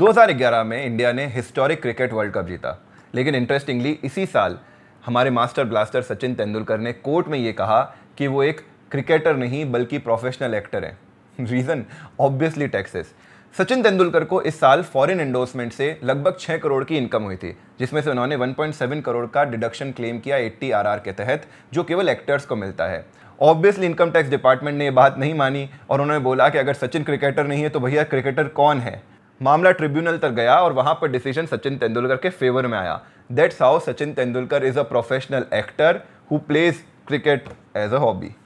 2011 में इंडिया ने historic cricket world cup जीता लेकिन इंटरेस्टिंगली इसी साल हमारे मास्टर ब्लास्टर सचिन तेंदुलकर ने कोर्ट में ये कहा कि वो एक क्रिकेटर नहीं बल्कि प्रोफेशनल एक्टर हैं reason obviously taxes Sachin Tendulkar को इस साल फॉरेन एंडोर्समेंट से लगभग छः करोड़ की इनकम हुई थी जिसमें से उन्होंने 1.7 करोड़ का डिडक्शन क्लेम किया 80 आरआर के तहत जो केवल एक्टर्स को मिलता है ऑब्वियसली इनकम टैक्स डिपार्टमेंट ने ये बात नहीं मानी और उन्होंने बोला कि अगर सचिन क्रिकेटर नहीं है तो भैया क्रिकेटर कौन है मामला ट्रिब्यूनल तक गया और वहाँ पर डिसीजन सचिन तेंदुलकर के फेवर में आया that's how Sachin Tendulkar is a professional actor who plays cricket as a hobby